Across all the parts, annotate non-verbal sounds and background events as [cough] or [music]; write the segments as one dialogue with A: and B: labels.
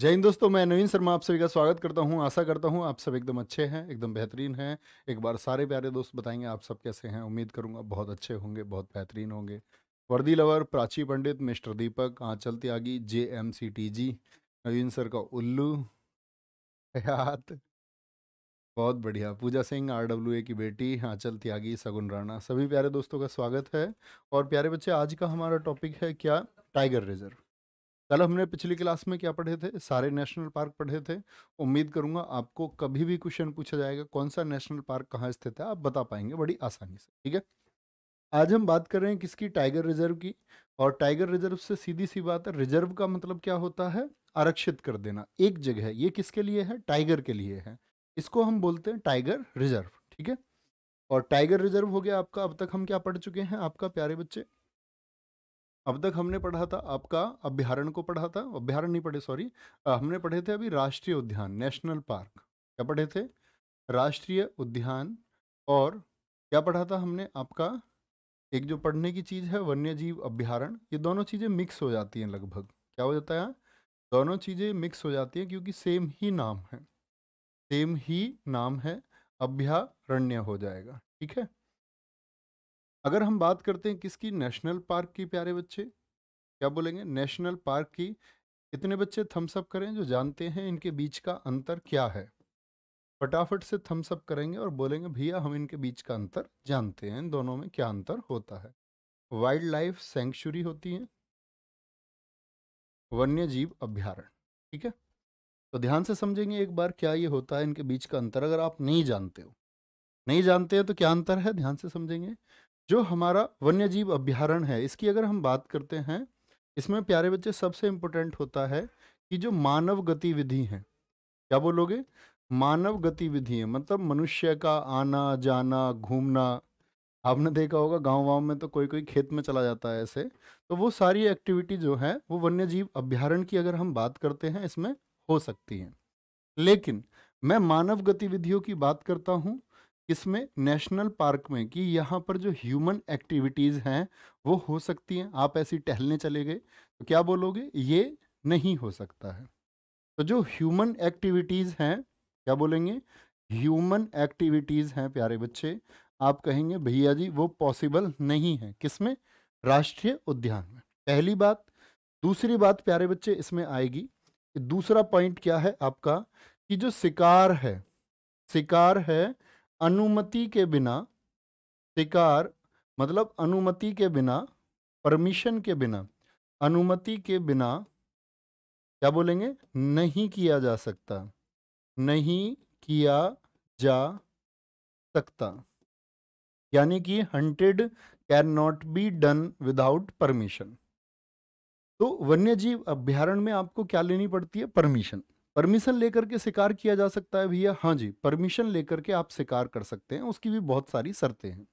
A: जय हिंद दोस्तों मैं नवीन शर्मा आप सभी का स्वागत करता हूं आशा करता हूं आप सब एकदम अच्छे हैं एकदम बेहतरीन हैं एक बार सारे प्यारे दोस्त बताएंगे आप सब कैसे हैं उम्मीद करूंगा बहुत अच्छे होंगे बहुत बेहतरीन होंगे वर्दी lover Prachi Pandit mister Deepak Anchal Tyagi J M C T G Naveen sir का उल्लू हयात बहुत बढ़िया Pooja Singh R W A की बेटी आंचल त्यागी सगुन राणा सभी प्यारे दोस्तों का स्वागत है और प्यारे बच्चे आज का हमारा टॉपिक है क्या टाइगर रिजर्व कल हमने पिछली क्लास में क्या पढ़े थे सारे नेशनल पार्क पढ़े थे उम्मीद करूंगा आपको कभी भी क्वेश्चन पूछा जाएगा कौन सा नेशनल पार्क कहाँ स्थित है आप बता पाएंगे बड़ी आसानी से ठीक है आज हम बात कर रहे हैं किसकी टाइगर रिजर्व की और टाइगर रिजर्व से सीधी सी बात है रिजर्व का मतलब क्या होता है आरक्षित कर देना एक जगह ये किसके लिए है टाइगर के लिए है इसको हम बोलते हैं टाइगर रिजर्व ठीक है और टाइगर रिजर्व हो गया आपका अब तक हम क्या पढ़ चुके हैं आपका प्यारे बच्चे अब तक हमने पढ़ा था आपका अभ्यारण को पढ़ा था अभ्यारण नहीं पढ़े सॉरी हमने पढ़े थे अभी राष्ट्रीय उद्यान नेशनल पार्क क्या पढ़े थे राष्ट्रीय उद्यान और क्या पढ़ा था हमने आपका एक जो पढ़ने की चीज़ है वन्य जीव अभ्यारण ये दोनों चीज़ें मिक्स हो जाती हैं लगभग क्या हो जाता है दोनों चीज़ें मिक्स हो जाती हैं क्योंकि सेम ही नाम है सेम ही नाम है अभ्यारण्य हो जाएगा ठीक है अगर हम बात करते हैं किसकी नेशनल पार्क की प्यारे बच्चे क्या बोलेंगे नेशनल पार्क की इतने बच्चे थम्सअप करें जो जानते हैं इनके बीच का अंतर क्या है फटाफट से थम्सअप करेंगे और बोलेंगे भैया हम इनके बीच का अंतर जानते हैं इन दोनों में क्या अंतर होता है वाइल्ड लाइफ सेंचुरी होती है वन्य जीव अभ्यारण ठीक है तो ध्यान से समझेंगे एक बार क्या ये होता है इनके बीच का अंतर अगर आप नहीं जानते हो नहीं जानते हैं तो क्या अंतर है ध्यान से समझेंगे जो हमारा वन्य जीव अभ्यारण है इसकी अगर हम बात करते हैं इसमें प्यारे बच्चे सबसे इम्पोर्टेंट होता है कि जो मानव गतिविधि हैं क्या बोलोगे मानव गतिविधि है मतलब मनुष्य का आना जाना घूमना आपने देखा होगा गांव वाँव में तो कोई कोई खेत में चला जाता है ऐसे तो वो सारी एक्टिविटी जो है वो वन्य जीव अभ्यारण की अगर हम बात करते हैं इसमें हो सकती है लेकिन मैं मानव गतिविधियों की बात करता हूँ इसमें नेशनल पार्क में कि यहाँ पर जो ह्यूमन एक्टिविटीज़ हैं वो हो सकती हैं आप ऐसी टहलने चले गए तो क्या बोलोगे ये नहीं हो सकता है तो जो ह्यूमन एक्टिविटीज़ हैं क्या बोलेंगे ह्यूमन एक्टिविटीज़ हैं प्यारे बच्चे आप कहेंगे भैया जी वो पॉसिबल नहीं है किसमें राष्ट्रीय उद्यान में पहली बात दूसरी बात प्यारे बच्चे इसमें आएगी दूसरा पॉइंट क्या है आपका कि जो शिकार है शिकार है अनुमति के बिना शिकार मतलब अनुमति के बिना परमिशन के बिना अनुमति के बिना क्या बोलेंगे नहीं किया जा सकता नहीं किया जा सकता यानी कि hunted can not be done without permission तो वन्य जीव अभ्यारण में आपको क्या लेनी पड़ती है परमिशन परमिशन लेकर के शिकार किया जा सकता है भैया हाँ जी परमिशन लेकर के आप शिकार कर सकते हैं उसकी भी बहुत सारी शर्तें हैं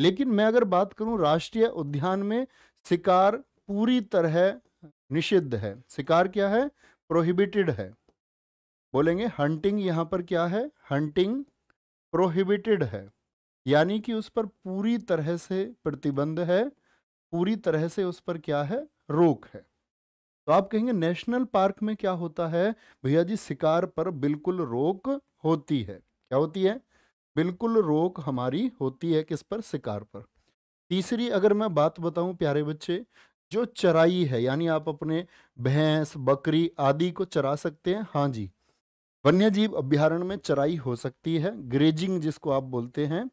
A: लेकिन मैं अगर बात करूं राष्ट्रीय उद्यान में शिकार पूरी तरह निषिद्ध है शिकार क्या है प्रोहिबिटेड है बोलेंगे हंटिंग यहाँ पर क्या है हंटिंग प्रोहिबिटेड है यानी कि उस पर पूरी तरह से प्रतिबंध है पूरी तरह से उस पर क्या है रोक है तो आप कहेंगे नेशनल पार्क में क्या होता है भैया जी शिकार पर बिल्कुल रोक होती है क्या होती है बिल्कुल रोक हमारी होती है किस पर शिकार पर तीसरी अगर मैं बात बताऊं प्यारे बच्चे जो चराई है यानी आप अपने भैंस बकरी आदि को चरा सकते हैं हाँ जी वन्य जीव अभ्यारण्य में चराई हो सकती है ग्रेजिंग जिसको आप बोलते हैं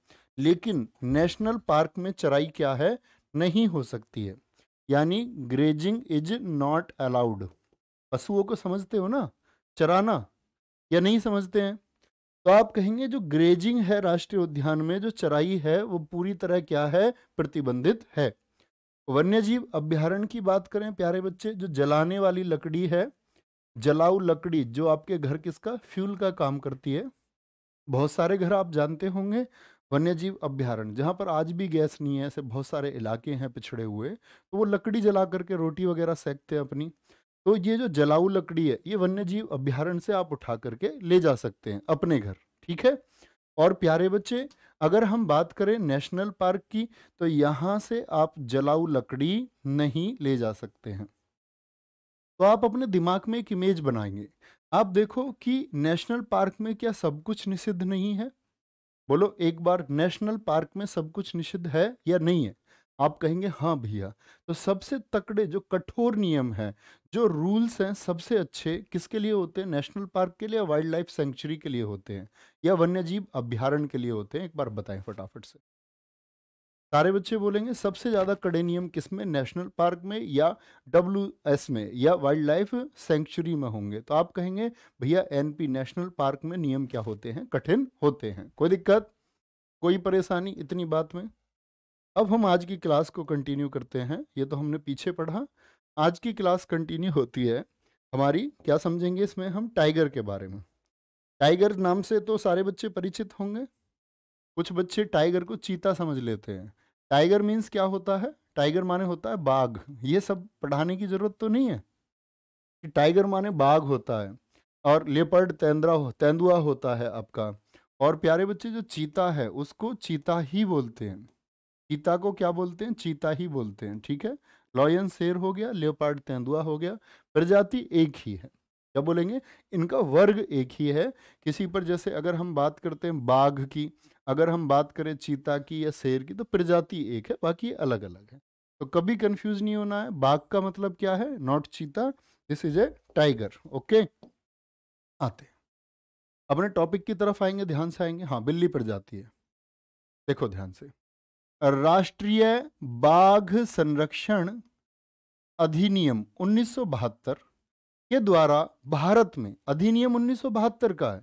A: लेकिन नेशनल पार्क में चराई क्या है नहीं हो सकती है यानी ग्रेजिंग इज नॉट अलाउड पशुओं को समझते हो ना चराना या नहीं समझते हैं तो आप कहेंगे जो ग्रेजिंग है राष्ट्रीय उद्यान में जो चराई है वो पूरी तरह क्या है प्रतिबंधित है वन्य जीव अभ्यारण की बात करें प्यारे बच्चे जो जलाने वाली लकड़ी है जलाऊ लकड़ी जो आपके घर किसका फ्यूल का काम करती है बहुत सारे घर आप जानते होंगे वन्यजीव अभ्यारण्य जहाँ पर आज भी गैस नहीं है ऐसे बहुत सारे इलाके हैं पिछड़े हुए तो वो लकड़ी जला करके रोटी वगैरह सेकते हैं अपनी तो ये जो जलाऊ लकड़ी है ये वन्यजीव अभ्यारण्य से आप उठा करके ले जा सकते हैं अपने घर ठीक है और प्यारे बच्चे अगर हम बात करें नेशनल पार्क की तो यहाँ से आप जलाऊ लकड़ी नहीं ले जा सकते हैं तो आप अपने दिमाग में एक इमेज बनाएंगे आप देखो कि नेशनल पार्क में क्या सब कुछ निषिद्ध नहीं है बोलो एक बार नेशनल पार्क में सब कुछ निषिद्ध है या नहीं है आप कहेंगे हाँ भैया तो सबसे तकड़े जो कठोर नियम है जो रूल्स हैं सबसे अच्छे किसके लिए होते हैं नेशनल पार्क के लिए वाइल्ड लाइफ सेंचुरी के लिए होते हैं या वन्यजीव अभ्यारण के लिए होते हैं एक बार बताएं फटाफट से सारे बच्चे बोलेंगे सबसे ज़्यादा कडेनियम किस में नेशनल पार्क में या डब्ल्यू एस में या वाइल्ड लाइफ सेंचुरी में होंगे तो आप कहेंगे भैया एनपी नेशनल पार्क में नियम क्या होते हैं कठिन होते हैं कोई दिक्कत कोई परेशानी इतनी बात में अब हम आज की क्लास को कंटिन्यू करते हैं ये तो हमने पीछे पढ़ा आज की क्लास कंटिन्यू होती है हमारी क्या समझेंगे इसमें हम टाइगर के बारे में टाइगर नाम से तो सारे बच्चे परिचित होंगे कुछ बच्चे टाइगर को चीता समझ लेते हैं टाइगर मीन्स क्या होता है टाइगर माने होता है बाघ ये सब पढ़ाने की ज़रूरत तो नहीं है कि टाइगर माने बाघ होता है और लेपर्ड तेंद्रा हो तेंदुआ होता है आपका और प्यारे बच्चे जो चीता है उसको चीता ही बोलते हैं चीता को क्या बोलते हैं चीता ही बोलते हैं ठीक है लॉयन शेर हो गया लेपार्ड तेंदुआ हो गया प्रजाति एक ही है क्या बोलेंगे इनका वर्ग एक ही है किसी पर जैसे अगर हम बात करते हैं बाघ की अगर हम बात करें चीता की या शेर की तो प्रजाति एक है बाकी अलग अलग है तो कभी कंफ्यूज नहीं होना है बाघ का मतलब क्या है not cheetah this is a tiger okay आते अपने टॉपिक की तरफ आएंगे ध्यान से आएंगे हाँ बिल्ली प्रजाति है देखो ध्यान से राष्ट्रीय बाघ संरक्षण अधिनियम उन्नीस के द्वारा भारत में अधिनियम उन्नीस का है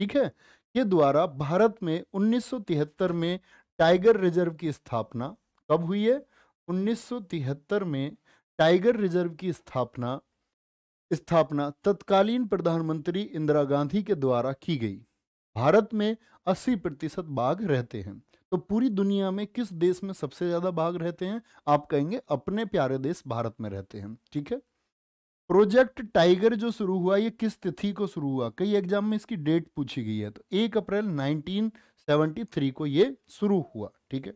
A: ठीक है के द्वारा भारत में 1973 में टाइगर रिजर्व की स्थापना कब हुई है 1973 में टाइगर रिजर्व की स्थापना स्थापना तत्कालीन प्रधानमंत्री इंदिरा गांधी के द्वारा की गई भारत में 80 प्रतिशत बाघ रहते हैं तो पूरी दुनिया में किस देश में सबसे ज्यादा बाघ रहते हैं आप कहेंगे अपने प्यारे देश भारत में रहते हैं ठीक है प्रोजेक्ट टाइगर जो शुरू हुआ ये किस तिथि को शुरू हुआ कई एग्जाम में इसकी डेट पूछी गई है तो एक अप्रैल 1973 को ये शुरू हुआ ठीक है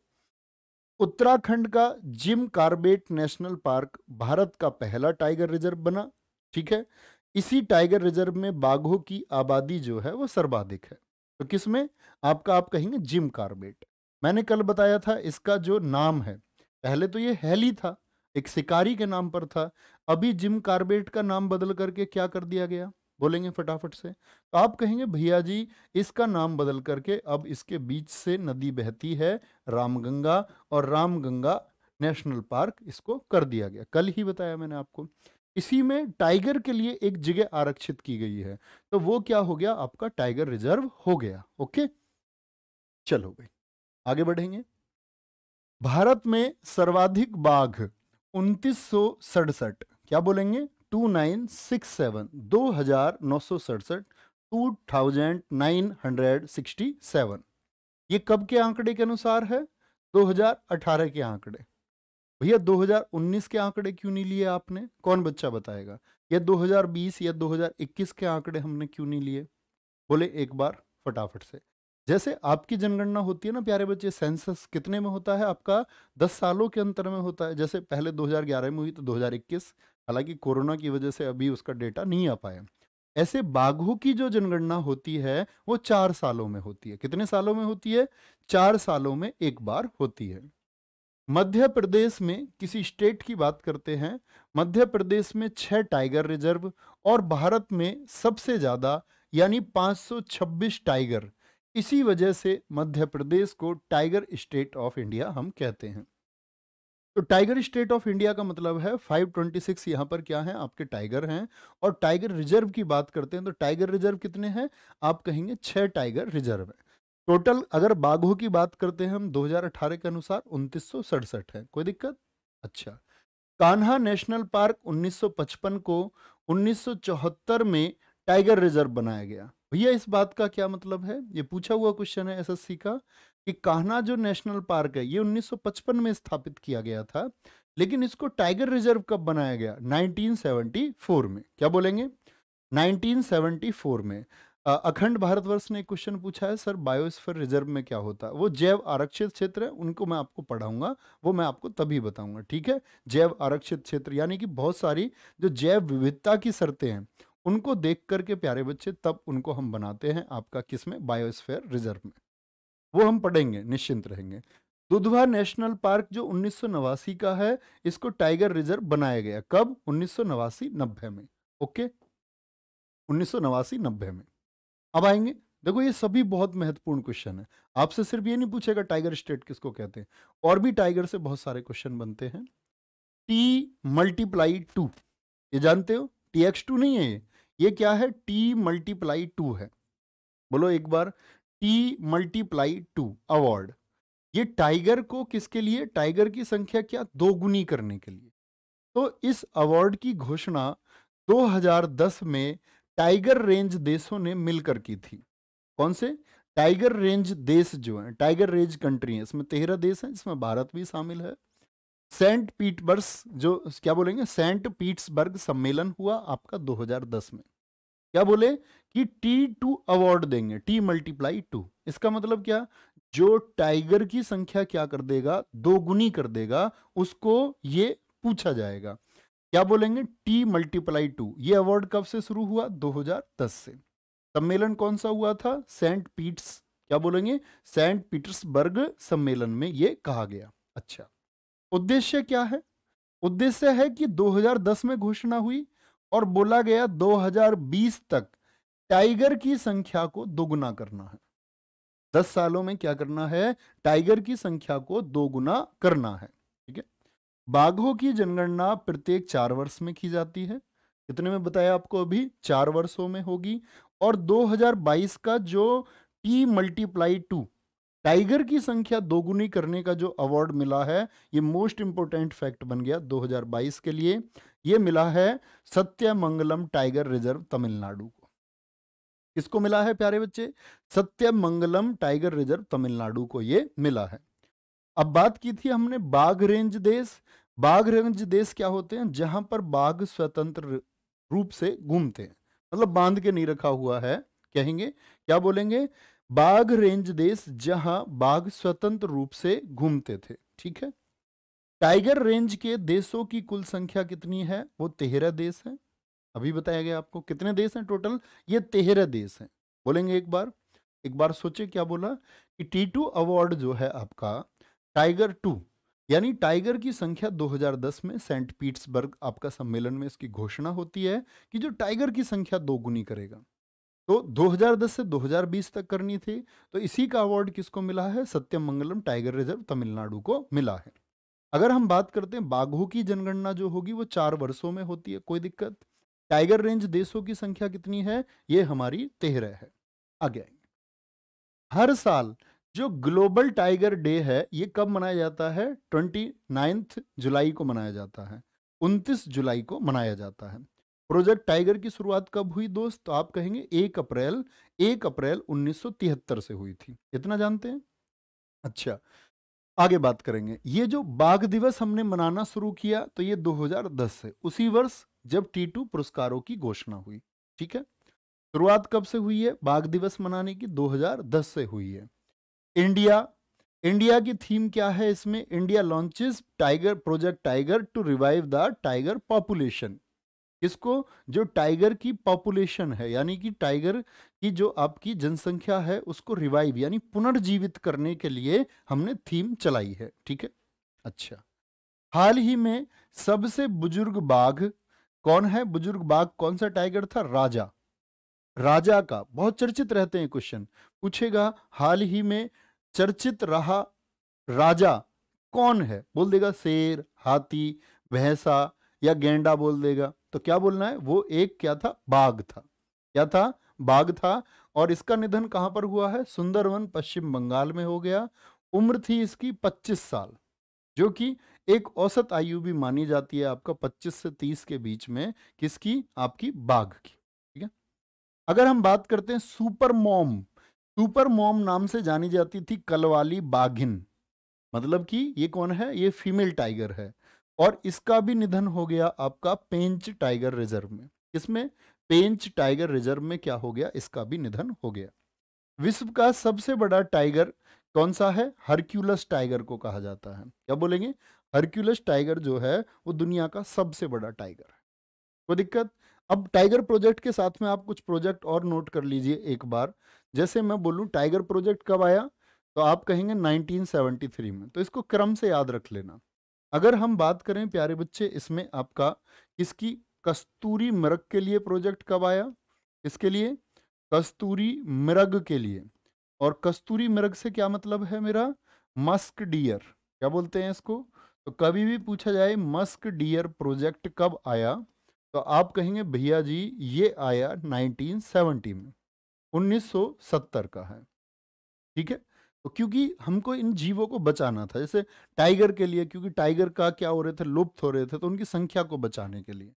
A: उत्तराखंड का Jim Corbett national park Bharat का पहला टाइगर रिजर्व बना ठीक है इसी टाइगर रिजर्व में बाघों की आबादी जो है वो सर्वाधिक है तो किसमें आपका आप कहेंगे जिम कार्बेट मैंने कल बताया था इसका जो नाम है पहले तो ये हेली था एक शिकारी के नाम पर था अभी जिम कार्बेट का नाम बदल करके क्या कर दिया गया बोलेंगे फटाफट से तो आप कहेंगे भैया जी इसका नाम बदल करके अब इसके बीच से नदी बहती है रामगंगा और रामगंगा नेशनल पार्क इसको कर दिया गया कल ही बताया मैंने आपको इसी में टाइगर के लिए एक जगह आरक्षित की गई है तो वो क्या हो गया आपका टाइगर रिजर्व हो गया ओके चलो भाई आगे बढ़ेंगे भारत में सर्वाधिक बाघ उनतीस क्या बोलेंगे 2967 2967 सिक्स ये कब के आंकड़े के अनुसार है 2018 के आंकड़े भैया 2019 के आंकड़े क्यों नहीं लिए आपने कौन बच्चा बताएगा या 2020 या 2021 के आंकड़े हमने क्यों नहीं लिए बोले एक बार फटाफट से 2019 जैसे आपकी जनगणना होती है ना प्यारे बच्चे सेंसस कितने में होता है आपका दस सालों के अंतर में होता है जैसे पहले 2011 में हुई तो 2021 हालांकि कोरोना की वजह से अभी उसका डेटा नहीं आ पाया ऐसे बाघों की जो जनगणना होती है वो चार सालों में होती है कितने सालों में होती है चार सालों में एक बार होती है मध्य प्रदेश में किसी स्टेट की बात करते हैं मध्य प्रदेश में छह टाइगर रिजर्व और भारत में सबसे ज़्यादा यानी 526 टाइगर इसी वजह से मध्य प्रदेश को टाइगर स्टेट ऑफ इंडिया हम कहते हैं तो टाइगर स्टेट ऑफ इंडिया का मतलब है 526 यहाँ पर क्या है आपके टाइगर हैं और टाइगर रिजर्व की बात करते हैं तो टाइगर रिजर्व कितने हैं आप कहेंगे छह टाइगर रिजर्व हैं टोटल अगर बाघों की बात करते हैं हम 2018 के अनुसार उन्तीस है कोई दिक्कत अच्छा कान्हा नेशनल पार्क 1955 को 1974 में टाइगर रिजर्व बनाया गया भैया इस बात का क्या मतलब है ये पूछा हुआ क्वेश्चन है एसएससी का कि कान्हा जो नेशनल पार्क है ये 1955 में स्थापित किया गया था लेकिन इसको टाइगर रिजर्व कब बनाया गया 1974 में क्या बोलेंगे 1974 में अखंड भारतवर्ष ने क्वेश्चन पूछा है सर बायोस्फीयर रिजर्व में क्या होता है वो जैव आरक्षित क्षेत्र है उनको मैं आपको पढ़ाऊंगा वो मैं आपको तभी बताऊंगा ठीक है जैव आरक्षित क्षेत्र यानी कि बहुत सारी जो जैव विविधता की शर्तें हैं उनको देख करके प्यारे बच्चे तब उनको हम बनाते हैं आपका किस में बायोस्फेयर रिजर्व में वो हम पढ़ेंगे निश्चिंत रहेंगे दुधवा नेशनल पार्क जो उन्नीस का है इसको टाइगर रिजर्व बनाया गया कब उन्नीस सौ में ओके उन्नीस सौ में अब आएंगे देखो ये सभी बहुत महत्वपूर्ण क्वेश्चन है आपसे सिर्फ ये नहीं पूछेगा टाइगर स्टेट किसको कहते हैं और भी टाइगर से बहुत सारे क्वेश्चन बनते हैं टी मल्टीप्लाई टू ये जानते हो टी एक्स टू नहीं है ये ये क्या है टी मल्टीप्लाई टू है बोलो एक बार टी मल्टीप्लाई टू अवार्ड ये टाइगर को किसके लिए टाइगर की संख्या क्या दोगुनी करने के लिए तो इस अवार्ड की घोषणा 2010 में टाइगर रेंज देशों ने मिलकर की थी कौन से टाइगर रेंज देश जो है टाइगर रेंज कंट्री है इसमें तेरह देश है जिसमें भारत भी शामिल है सेंट पीटबर्स जो क्या बोलेंगे सेंट पीट्सबर्ग सम्मेलन हुआ आपका 2010 में क्या बोले कि टी टू अवार्ड देंगे टी मल्टीप्लाई टू इसका मतलब क्या जो टाइगर की संख्या क्या कर देगा दोगुनी कर देगा उसको ये पूछा जाएगा क्या बोलेंगे टी मल्टीप्लाई टू ये अवार्ड कब से शुरू हुआ 2010 से सम्मेलन कौन सा हुआ था सेंट पीट्स क्या बोलेंगे सेंट पीटर्सबर्ग सम्मेलन में ये कहा गया अच्छा उद्देश्य क्या है उद्देश्य है कि 2010 में घोषणा हुई और बोला गया 2020 तक टाइगर की संख्या को दोगुना करना है दस सालों में क्या करना है टाइगर की संख्या को दोगुना करना है ठीक है बाघों की जनगणना प्रत्येक चार वर्ष में की जाती है कितने में बताया आपको अभी चार वर्षों में होगी और 2022 का जो टी मल्टीप्लाई टू टाइगर की संख्या दोगुनी करने का जो अवार्ड मिला है ये मोस्ट इंपोर्टेंट फैक्ट बन गया 2022 के लिए ये मिला है सत्यमंगलम टाइगर रिजर्व तमिलनाडु को किसको मिला है प्यारे बच्चे सत्यमंगलम टाइगर रिजर्व तमिलनाडु को ये मिला है अब बात की थी हमने बाघ रेंज देश बाघ रेंज देश क्या होते हैं जहां पर बाघ स्वतंत्र रूप से घूमते हैं मतलब बांध के नहीं रखा हुआ है कहेंगे क्या बोलेंगे बाघ रेंज देश जहां बाघ स्वतंत्र रूप से घूमते थे ठीक है टाइगर रेंज के देशों की कुल संख्या कितनी है वो तेहरा देश है अभी बताया गया आपको कितने देश हैं टोटल ये तेहरा देश हैं बोलेंगे एक बार एक बार सोचे क्या बोला कि टी टू अवार्ड जो है आपका टाइगर टू यानी टाइगर की संख्या 2010 में सेंट पीट्सबर्ग आपका सम्मेलन में इसकी घोषणा होती है कि जो टाइगर की संख्या दोगुनी करेगा तो 2010 से 2020 तक करनी थी तो इसी का अवार्ड किसको मिला है Sathyamangalam tiger reserve Tamil Nadu को मिला है अगर हम बात करते हैं बाघों की जनगणना जो होगी वो चार वर्षों में होती है कोई दिक्कत टाइगर रेंज देशों की संख्या कितनी है ये हमारी तेरह है आगे आएंगे हर साल जो ग्लोबल टाइगर डे है ये कब मनाया जाता है ट्वेंटी नाइन्थ जुलाई को मनाया जाता है उनतीस जुलाई को मनाया जाता है प्रोजेक्ट टाइगर की शुरुआत कब हुई दोस्त तो आप कहेंगे एक अप्रैल एक अप्रैल 1973 से हुई थी इतना जानते हैं अच्छा आगे बात करेंगे ये जो बाघ दिवस हमने मनाना शुरू किया तो ये 2010 से उसी वर्ष जब टी टू पुरस्कारों की घोषणा हुई ठीक है शुरुआत कब से हुई है बाघ दिवस मनाने की 2010 से हुई है इंडिया इंडिया की थीम क्या है इसमें India launches tiger project tiger to revive the tiger population किसको जो टाइगर की पॉपुलेशन है यानी कि टाइगर की जो आपकी जनसंख्या है उसको रिवाइव यानी पुनर्जीवित करने के लिए हमने थीम चलाई है ठीक है अच्छा हाल ही में सबसे बुजुर्ग बाघ कौन है बुजुर्ग बाघ कौन सा टाइगर था राजा राजा का बहुत चर्चित रहते हैं क्वेश्चन पूछेगा हाल ही में चर्चित रहा राजा कौन है बोल देगा शेर हाथी भैंसा या गेंडा बोल देगा तो क्या बोलना है वो एक क्या था बाघ था क्या था बाघ था और इसका निधन कहां पर हुआ है सुंदरवन पश्चिम बंगाल में हो गया उम्र थी इसकी 25 साल जो कि एक औसत आयु भी मानी जाती है आपका 25 से 30 के बीच में किसकी आपकी बाघ की ठीक है अगर हम बात करते हैं सुपर मोम सुपर मोम नाम से जानी जाती थी कलवाली बाघिन मतलब कि ये कौन है ये फीमेल टाइगर है और इसका भी निधन हो गया आपका पेंच टाइगर रिजर्व में इसमें पेंच टाइगर रिजर्व में क्या हो गया इसका भी निधन हो गया विश्व का सबसे बड़ा टाइगर कौन सा है हरक्यूलस टाइगर को कहा जाता है क्या बोलेंगे हरक्यूलस टाइगर जो है वो दुनिया का सबसे बड़ा टाइगर है कोई दिक्कत अब टाइगर प्रोजेक्ट के साथ में आप कुछ प्रोजेक्ट और नोट कर लीजिए एक बार जैसे मैं बोलूँ टाइगर प्रोजेक्ट कब आया तो आप कहेंगे 1973 में तो इसको क्रम से याद रख लेना अगर हम बात करें प्यारे बच्चे इसमें आपका इसकी कस्तूरी मृग के लिए प्रोजेक्ट कब आया इसके लिए कस्तूरी मृग के लिए और कस्तूरी मृग से क्या मतलब है मेरा मस्क डियर क्या बोलते हैं इसको तो कभी भी पूछा जाए मस्क डियर प्रोजेक्ट कब आया तो आप कहेंगे भैया जी ये आया 1970 में 1970 का है ठीक है तो क्योंकि हमको इन जीवों को बचाना था जैसे टाइगर के लिए क्योंकि टाइगर का क्या हो रहे थे लुप्त हो रहे थे तो उनकी संख्या को बचाने के लिए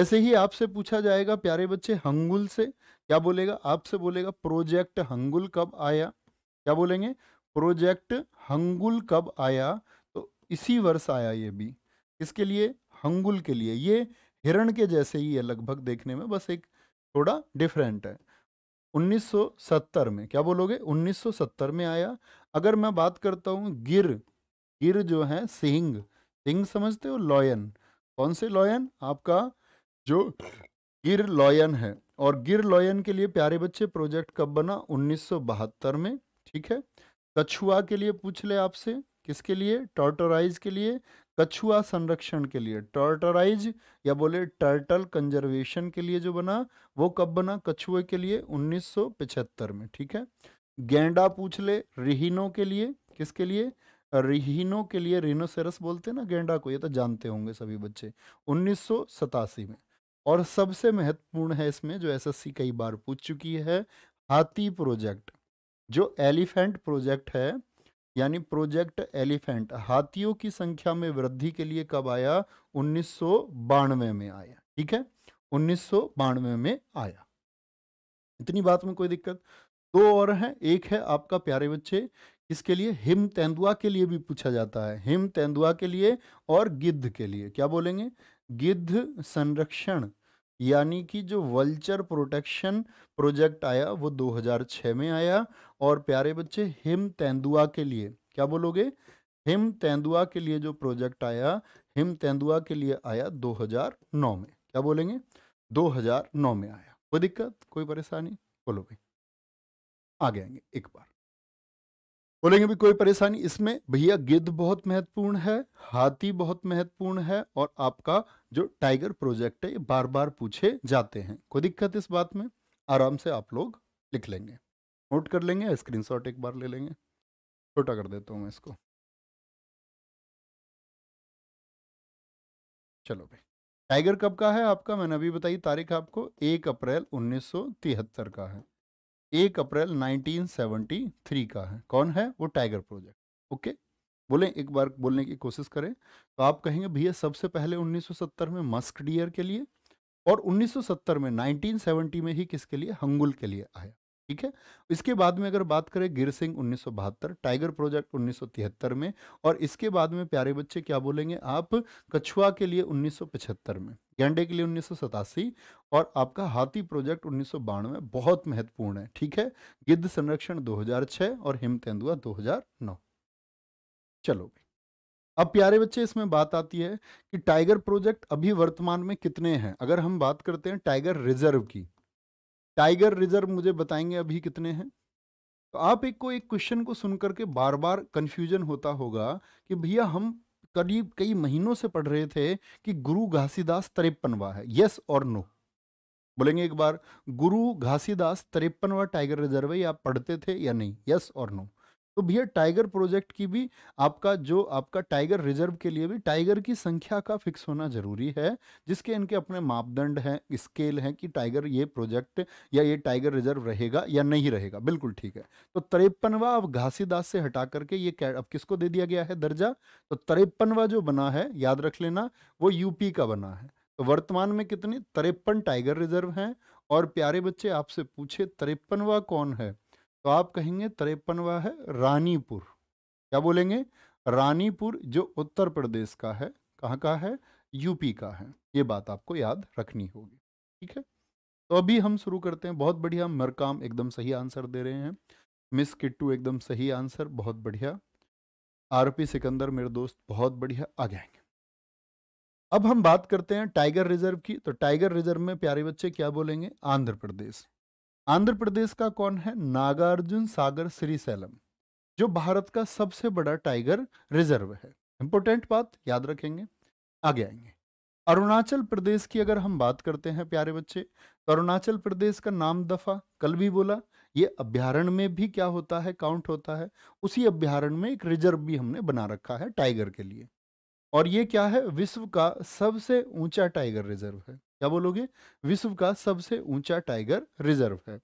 A: ऐसे ही आपसे पूछा जाएगा प्यारे बच्चे हंगुल से क्या बोलेगा आपसे बोलेगा प्रोजेक्ट हंगुल कब आया क्या बोलेंगे प्रोजेक्ट हंगुल कब आया तो इसी वर्ष आया ये भी इसके लिए हंगुल के लिए ये हिरण के जैसे ही है लगभग देखने में बस एक थोड़ा डिफरेंट है 1970 में क्या बोलोगे 1970 में आया अगर मैं बात करता हूँ गिर गिर जो है सिंह सिंह समझते हो लॉयन कौन से लॉयन आपका जो गिर लॉयन है और गिर लॉयन के लिए प्यारे बच्चे प्रोजेक्ट कब बना 1972 में ठीक है कछुआ के लिए पूछ ले आपसे किसके लिए टॉर्टोराइज के लिए कछुआ संरक्षण के लिए टर्टराइज या बोले टर्टल कंजर्वेशन के लिए जो बना वो कब बना कछुए के लिए 1975 में ठीक है गेंडा पूछ ले रिहिनों के लिए किसके लिए रिहिनो के लिए रिनोसेरस बोलते हैं ना गेंडा को ये तो जानते होंगे सभी बच्चे उन्नीस में और सबसे महत्वपूर्ण है इसमें जो एसएससी कई बार पूछ चुकी है हाथी प्रोजेक्ट जो एलिफेंट प्रोजेक्ट है यानी प्रोजेक्ट एलिफेंट हाथियों की संख्या में वृद्धि के लिए कब आया उन्नीस में आया ठीक है उन्नीस में आया इतनी बात में कोई दिक्कत दो और हैं एक है आपका प्यारे बच्चे इसके लिए हिम तेंदुआ के लिए भी पूछा जाता है हिम तेंदुआ के लिए और गिद्ध के लिए क्या बोलेंगे गिद्ध संरक्षण यानी कि जो वल्चर प्रोटेक्शन प्रोजेक्ट आया वो 2006 में आया और प्यारे बच्चे हिम तेंदुआ के लिए क्या बोलोगे हिम तेंदुआ के लिए जो प्रोजेक्ट आया हिम तेंदुआ के लिए आया 2009 में क्या बोलेंगे 2009 में आया कोई दिक्कत कोई परेशानी बोलो भाई आगे आएंगे एक बार बोलेंगे भी कोई परेशानी इसमें भैया गिद्ध बहुत महत्वपूर्ण है हाथी बहुत महत्वपूर्ण है और आपका जो टाइगर प्रोजेक्ट है ये बार बार पूछे जाते हैं कोई दिक्कत इस बात में आराम से आप लोग लिख लेंगे नोट कर लेंगे स्क्रीनशॉट एक बार ले लेंगे छोटा कर देता हूँ मैं इसको चलो भाई टाइगर कब का है आपका मैंने अभी बताई तारीख आपको एक अप्रैल उन्नीस का है एक अप्रैल 1973 का है कौन है वो टाइगर प्रोजेक्ट ओके बोले एक बार बोलने की कोशिश करें तो आप कहेंगे भैया सबसे पहले 1970 में मस्क डियर के लिए और 1970 में 1970 में ही किसके लिए हंगुल के लिए आया ठीक है इसके बाद में अगर बात करें गिर सिंह उन्नीस टाइगर प्रोजेक्ट उन्नीस में और इसके बाद में प्यारे बच्चे क्या बोलेंगे आप कछुआ के लिए उन्नीस में गेंडे के लिए उन्नीस और आपका हाथी प्रोजेक्ट उन्नीस में बहुत महत्वपूर्ण है ठीक है गिद्ध संरक्षण 2006 और हिम तेंदुआ 2009 चलो अब प्यारे बच्चे इसमें बात आती है कि टाइगर प्रोजेक्ट अभी वर्तमान में कितने हैं अगर हम बात करते हैं टाइगर रिजर्व की टाइगर रिजर्व मुझे बताएंगे अभी कितने हैं तो आप एक को एक क्वेश्चन को सुन करके बार बार कन्फ्यूजन होता होगा कि भैया हम करीब कई महीनों से पढ़ रहे थे कि गुरु घासीदास त्रेपनवा है यस और नो बोलेंगे एक बार गुरु घासीदास त्रेपनवा टाइगर रिजर्व है आप पढ़ते थे या नहीं यस और नो तो भैया टाइगर प्रोजेक्ट की भी आपका जो आपका टाइगर रिजर्व के लिए भी टाइगर की संख्या का फिक्स होना ज़रूरी है जिसके इनके अपने मापदंड हैं स्केल हैं कि टाइगर ये प्रोजेक्ट या ये टाइगर रिजर्व रहेगा या नहीं रहेगा बिल्कुल ठीक है तो तरेपनवा अब घासीदास से हटा करके ये अब किसको दे दिया गया है दर्जा तो तरेपनवा जो बना है याद रख लेना वो यूपी का बना है तो वर्तमान में कितने तिरपन टाइगर रिजर्व हैं और प्यारे बच्चे आपसे पूछे तिरपनवा कौन है तो आप कहेंगे तिरपनवा है रानीपुर क्या बोलेंगे रानीपुर जो उत्तर प्रदेश का है कहाँ का है यूपी का है ये बात आपको याद रखनी होगी ठीक है तो अभी हम शुरू करते हैं बहुत बढ़िया मरकाम एकदम सही आंसर दे रहे हैं मिस किट्टू एकदम सही आंसर बहुत बढ़िया आरपी सिकंदर मेरे दोस्त बहुत बढ़िया आ जाएंगे अब हम बात करते हैं टाइगर रिजर्व की तो टाइगर रिजर्व में प्यारे बच्चे क्या बोलेंगे आंध्र प्रदेश आंध्र प्रदेश का कौन है नागार्जुन सागर सैलम जो भारत का सबसे बड़ा टाइगर रिजर्व है इंपोर्टेंट बात याद रखेंगे आगे आएंगे अरुणाचल प्रदेश की अगर हम बात करते हैं प्यारे बच्चे तो अरुणाचल प्रदेश का नाम दफा कल भी बोला ये अभ्यारण में भी क्या होता है काउंट होता है उसी अभ्यारण में एक रिजर्व भी हमने बना रखा है टाइगर के लिए और ये क्या है विश्व का सबसे ऊंचा टाइगर रिजर्व है क्या बोलोगे विश्व का सबसे ऊंचा टाइगर रिजर्व है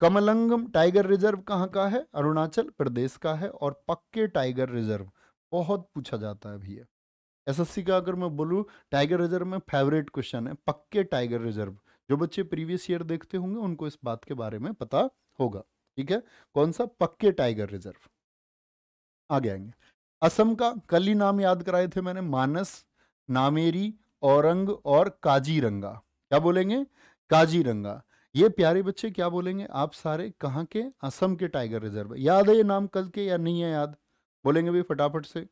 A: कमलंगम टाइगर रिजर्व कहाँ का है अरुणाचल प्रदेश का है और पक्के टाइगर रिजर्व बहुत पूछा जाता है भैया एसएससी का अगर मैं बोलूँ टाइगर रिजर्व में फेवरेट क्वेश्चन है पक्के टाइगर रिजर्व जो बच्चे प्रीवियस ईयर देखते होंगे उनको इस बात के बारे में पता होगा ठीक है कौन सा पक्के टाइगर रिजर्व आगे आएंगे असम का कल ही नाम याद कराए थे मैंने मानस नामेरी औरंग और काजीरंगा क्या बोलेंगे काजीरंगा ये प्यारे बच्चे क्या बोलेंगे आप सारे कहाँ के असम के टाइगर रिजर्व याद है ये नाम कल के या नहीं है याद बोलेंगे भी फटाफट से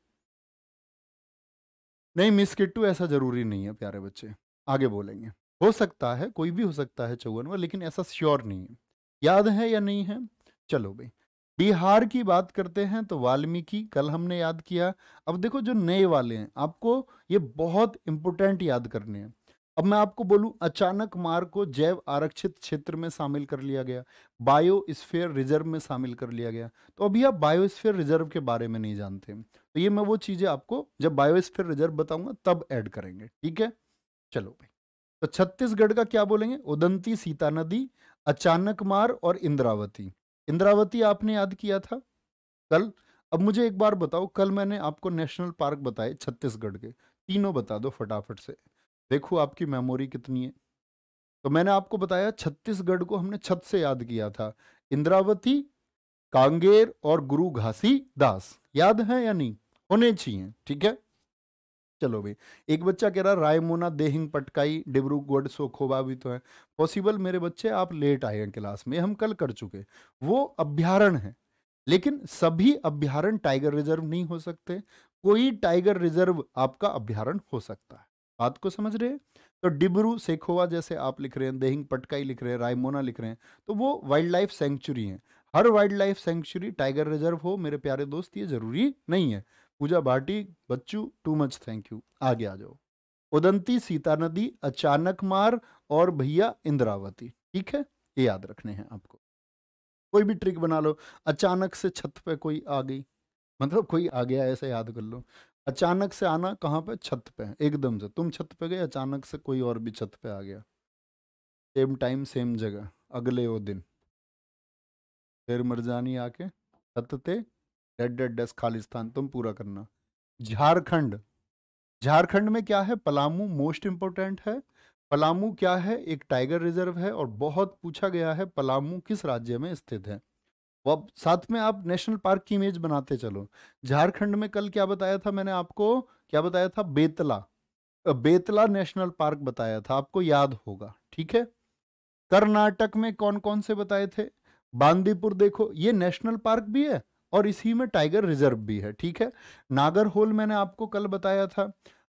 A: नहीं मिस किट्टू ऐसा जरूरी नहीं है प्यारे बच्चे आगे बोलेंगे हो सकता है कोई भी हो सकता है चौवनवा लेकिन ऐसा श्योर नहीं है याद है या नहीं है चलो भाई बिहार की बात करते हैं तो वाल्मीकि कल हमने याद किया अब देखो जो नए वाले हैं आपको ये बहुत इंपोर्टेंट याद करने हैं अब मैं आपको बोलूं अचानक मार को जैव आरक्षित क्षेत्र में शामिल कर लिया गया बायोस्फीयर रिजर्व में शामिल कर लिया गया तो अभी आप बायोस्फीयर रिजर्व के बारे में नहीं जानते तो ये मैं वो चीज़ें आपको जब बायोस्फीयर रिजर्व बताऊंगा तब ऐड करेंगे ठीक है चलो भाई तो छत्तीसगढ़ का क्या बोलेंगे उदंती सीता नदी अचानक मार और इंद्रावती इंद्रावती आपने याद किया था कल अब मुझे एक बार बताओ कल मैंने आपको नेशनल पार्क बताए छत्तीसगढ़ के तीनों बता दो फटाफट से देखो आपकी मेमोरी कितनी है तो मैंने आपको बताया छत्तीसगढ़ को हमने छत से याद किया था इंद्रावती कांगेर और गुरु घासी दास याद है या नहीं होने चाहिए ठीक है चलो भाई एक बच्चा कह रहा रायमोना देहिंग पटकाई डिब्रू सो खोबा भी तो है पॉसिबल मेरे बच्चे आप लेट आए हैं क्लास में हम कल कर चुके वो अभ्यारण है लेकिन सभी अभ्यारण टाइगर रिजर्व नहीं हो सकते कोई टाइगर रिजर्व आपका अभ्यारण हो सकता है बात को समझ रहे हैं तो डिब्रू सेखोवा जैसे आप लिख रहे हैं देहिंग पटकाई लिख रहे हैं रायमोना लिख रहे हैं तो वो वाइल्ड लाइफ सेंचुरी है हर wildlife sanctuary tiger reserve हो मेरे प्यारे दोस्त ये जरूरी नहीं है पूजा भाटी बच्चू टू मच थैंक यू आगे आ जाओ उदंती सीता नदी अचानक मार और भैया इंद्रावती ठीक है ये याद रखने हैं आपको कोई भी ट्रिक बना लो अचानक से छत पे कोई आ गई मतलब कोई आ गया ऐसे याद कर लो अचानक से आना कहाँ पे छत पे एकदम से तुम छत पे गए अचानक से कोई और भी छत पे आ गया सेम टाइम सेम जगह अगले वो दिन फिर मरजानी आके छत ते डेड डेस खालिस्तान तुम पूरा करना झारखंड झारखंड में क्या है पलामू मोस्ट इंपोर्टेंट है पलामू क्या है एक टाइगर रिजर्व है और बहुत पूछा गया है पलामू किस राज्य में स्थित है वो अब साथ में आप नेशनल पार्क की इमेज बनाते चलो झारखंड में कल क्या बताया था मैंने आपको क्या बताया था बेतला बेतला नेशनल पार्क बताया था आपको याद होगा ठीक है कर्नाटक में कौन कौन से बताए थे बांदीपुर देखो ये नेशनल पार्क भी है और इसी में टाइगर रिजर्व भी है ठीक है नागर होल मैंने आपको कल बताया था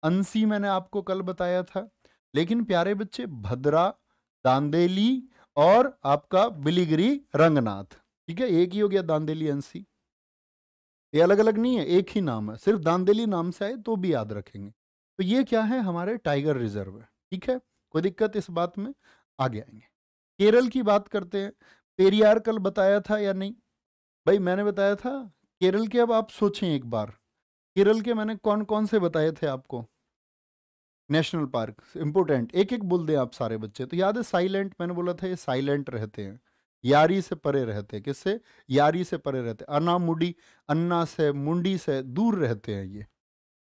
A: अंसी मैंने आपको कल बताया था लेकिन प्यारे बच्चे भद्रा दांदेली और आपका बिलीगिरी रंगनाथ ठीक है एक ही हो गया दांदेली अंसी ये अलग अलग नहीं है एक ही नाम है सिर्फ दांदेली नाम से आए तो भी याद रखेंगे तो ये क्या है हमारे टाइगर रिजर्व है ठीक है कोई दिक्कत इस बात में आगे आएंगे केरल की बात करते हैं पेरियार कल बताया था या नहीं भाई मैंने बताया था केरल के अब आप सोचें एक बार केरल के मैंने कौन कौन से बताए थे आपको नेशनल पार्क इंपोर्टेंट एक एक बोल दें आप सारे बच्चे तो याद है साइलेंट मैंने बोला था ये साइलेंट रहते हैं यारी से परे रहते हैं किससे यारी से परे रहते हैं अना मुडी अन्ना से मुंडी से दूर रहते हैं ये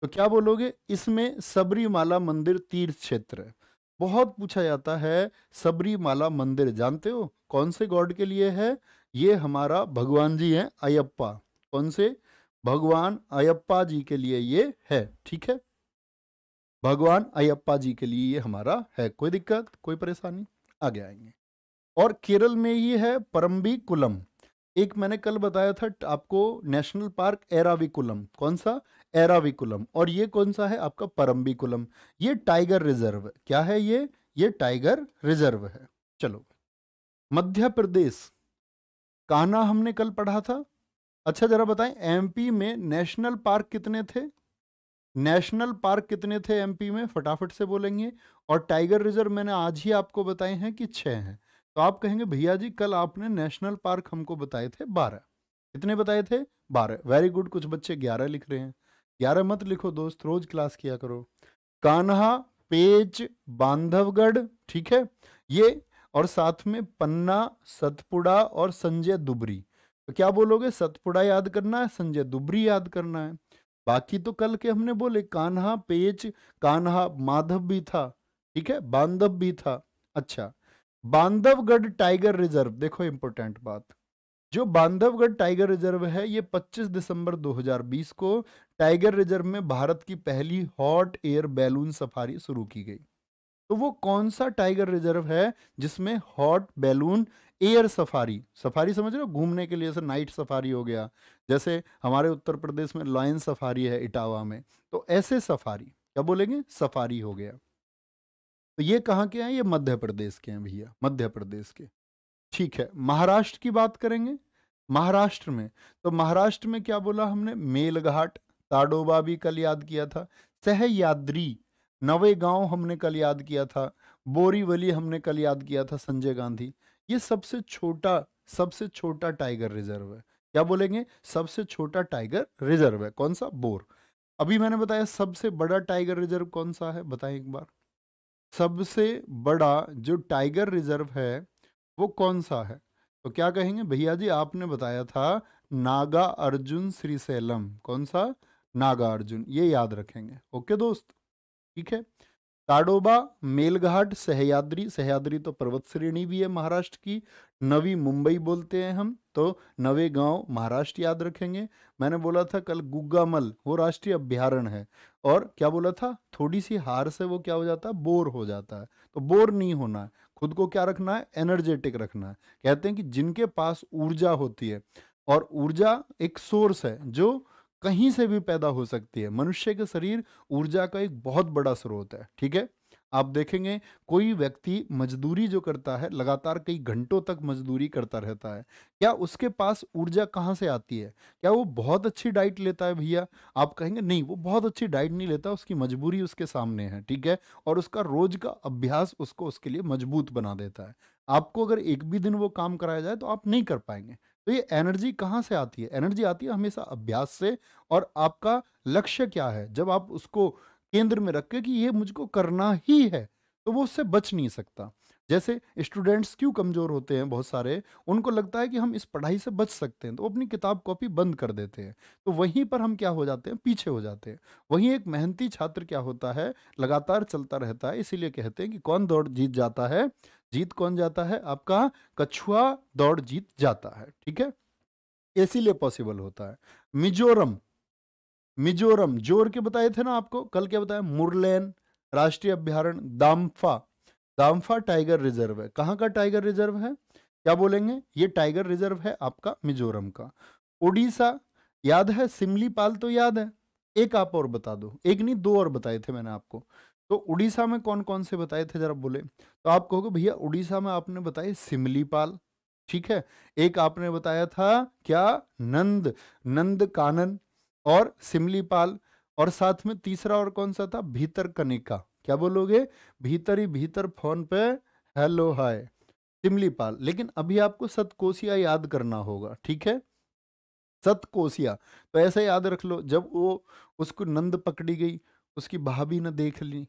A: तो क्या बोलोगे इसमें सबरीमाला मंदिर तीर्थ क्षेत्र बहुत पूछा जाता है सबरीमाला मंदिर जानते हो कौन से गॉड के लिए है ये हमारा भगवान जी हैं अयप्पा कौन से भगवान अयप्पा जी के लिए ये है ठीक है भगवान अयप्पा जी के लिए ये हमारा है कोई दिक्कत कोई परेशानी आगे आएंगे और केरल में ये है परम्बी कुलम एक मैंने कल बताया था आपको नेशनल पार्क एराविकुलम कौन सा एराविकुलम और ये कौन सा है आपका परम्बिकुलम ये टाइगर रिजर्व क्या है ये ये टाइगर रिजर्व है चलो मध्य प्रदेश कान्हा हमने कल पढ़ा था अच्छा जरा बताएं एमपी में नेशनल पार्क कितने थे नेशनल पार्क कितने थे एमपी में फटाफट से बोलेंगे और टाइगर रिजर्व मैंने आज ही आपको बताए हैं कि छह हैं तो आप कहेंगे भैया जी कल आपने नेशनल पार्क हमको बताए थे बारह कितने बताए थे बारह वेरी गुड कुछ बच्चे ग्यारह लिख रहे हैं ग्यारह मत लिखो दोस्त रोज क्लास किया करो कान्हा पेच बांधवगढ़ ठीक है ये और साथ में पन्ना सतपुड़ा और संजय दुबरी तो क्या बोलोगे सतपुड़ा याद करना है संजय दुबरी याद करना है बाकी तो कल के हमने बोले कान्हा पेच कान्हा माधव भी था ठीक है बांधव भी था अच्छा बांधवगढ़ टाइगर रिजर्व देखो इंपोर्टेंट बात जो बांधवगढ़ टाइगर रिजर्व है ये 25 दिसंबर 2020 को टाइगर रिजर्व में भारत की पहली हॉट एयर बैलून सफारी शुरू की गई तो वो कौन सा टाइगर रिजर्व है जिसमें hot balloon air safari safari समझ रहे हो घूमने के लिए जैसे नाइट सफारी हो गया जैसे हमारे उत्तर प्रदेश में लॉयन सफारी है इटावा में तो ऐसे सफारी क्या बोलेंगे सफारी हो गया तो ये कहाँ के हैं ये मध्य प्रदेश के हैं भैया मध्य प्रदेश के ठीक है महाराष्ट्र की बात करेंगे महाराष्ट्र में तो महाराष्ट्र में क्या बोला हमने मेलघाट ताडोबा भी कल याद किया था सहयाद्री नवे गांव हमने कल याद किया था बोरीवली हमने कल याद किया था संजय गांधी ये सबसे छोटा सबसे छोटा टाइगर रिजर्व है क्या बोलेंगे सबसे छोटा टाइगर रिजर्व है कौन सा बोर अभी मैंने बताया सबसे बड़ा टाइगर रिजर्व कौन सा है बताएं एक बार सबसे बड़ा जो टाइगर रिजर्व है वो कौन सा है तो क्या कहेंगे भैया जी आपने बताया था नागा अर्जुन श्रीसैलम कौन सा नागा अर्जुन ये याद रखेंगे ओके दोस्त ठीक है ताडोबा मेलघाट सहयाद्री सहयाद्री तो पर्वत श्रेणी भी है महाराष्ट्र की नवी मुंबई बोलते हैं हम तो नवे गांव महाराष्ट्र याद रखेंगे मैंने बोला था कल गुग्गामल वो राष्ट्रीय अभ्यारण है और क्या बोला था थोड़ी सी हार से वो क्या हो जाता है बोर हो जाता है तो बोर नहीं होना है खुद को क्या रखना है एनर्जेटिक रखना है कहते हैं कि जिनके पास ऊर्जा होती है और ऊर्जा एक सोर्स है जो कहीं से भी पैदा हो सकती है मनुष्य के शरीर ऊर्जा का एक बहुत बड़ा स्रोत है ठीक है आप देखेंगे कोई व्यक्ति मजदूरी जो करता है लगातार कई घंटों तक मजदूरी करता रहता है क्या उसके पास ऊर्जा कहाँ से आती है क्या वो बहुत अच्छी डाइट लेता है भैया आप कहेंगे नहीं वो बहुत अच्छी डाइट नहीं लेता उसकी मजबूरी उसके सामने है ठीक है और उसका रोज का अभ्यास उसको उसके लिए मजबूत बना देता है आपको अगर एक भी दिन वो काम कराया जाए तो आप नहीं कर पाएंगे तो ये एनर्जी कहाँ से आती है एनर्जी आती है हमेशा अभ्यास से और आपका लक्ष्य क्या है जब आप उसको केंद्र में रख के कि ये मुझको करना ही है तो वो उससे बच नहीं सकता जैसे स्टूडेंट्स क्यों कमज़ोर होते हैं बहुत सारे उनको लगता है कि हम इस पढ़ाई से बच सकते हैं तो अपनी किताब कॉपी बंद कर देते हैं तो वहीं पर हम क्या हो जाते हैं पीछे हो जाते हैं वहीं एक मेहनती छात्र क्या होता है लगातार चलता रहता है इसीलिए कहते हैं कि कौन दौड़ जीत जाता है जीत कौन जाता है आपका कछुआ दौड़ जीत जाता है ठीक है इसीलिए पॉसिबल होता है मिजोरम मिजोरम जोर के बताए थे ना आपको कल क्या बताया मुरलेन राष्ट्रीय अभ्यारण दाम्फा गाम्फा टाइगर रिजर्व है कहाँ का टाइगर रिजर्व है क्या बोलेंगे ये टाइगर रिजर्व है आपका मिजोरम का ओडिशा याद है सिमलीपाल तो याद है एक आप और बता दो एक नहीं दो और बताए थे मैंने आपको तो उड़ीसा में कौन कौन से बताए थे जरा बोले तो आप कहोगे भैया उड़ीसा में आपने बताए सिमलीपाल ठीक है एक आपने बताया था क्या नंद नंद कानन और सिमलीपाल और साथ में तीसरा और कौन सा था भीतर कनिका क्या बोलोगे भीतर ही भीतर फोन पे हेलो हाय सिमलीपाल लेकिन अभी आपको सतकोसिया याद करना होगा ठीक है सतकोसिया तो ऐसे याद रख लो जब वो उसको नंद पकड़ी गई उसकी भाभी ने देख ली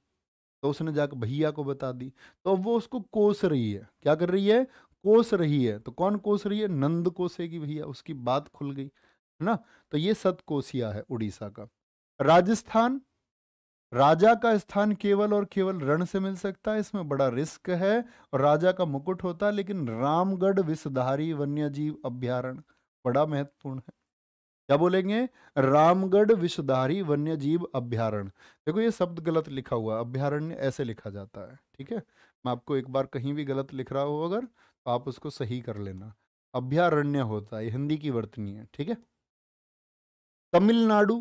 A: तो उसने जाकर भैया को बता दी तो अब वो उसको कोस रही है क्या कर रही है कोस रही है तो कौन कोस रही है नंद कोसेगी भैया उसकी बात खुल गई है ना तो ये सतकोसिया है उड़ीसा का राजस्थान राजा का स्थान केवल और केवल रण से मिल सकता है इसमें बड़ा रिस्क है और राजा का मुकुट होता है लेकिन रामगढ़ विषधारी वन्य जीव अभ्यारण बड़ा महत्वपूर्ण है क्या बोलेंगे रामगढ़ विषधारी वन्य जीव अभ्यारण देखो ये शब्द गलत लिखा हुआ अभ्यारण्य ऐसे लिखा जाता है ठीक है मैं आपको एक बार कहीं भी गलत लिख रहा हो अगर तो आप उसको सही कर लेना अभ्यारण्य होता है हिंदी की वर्तनी है ठीक है तमिलनाडु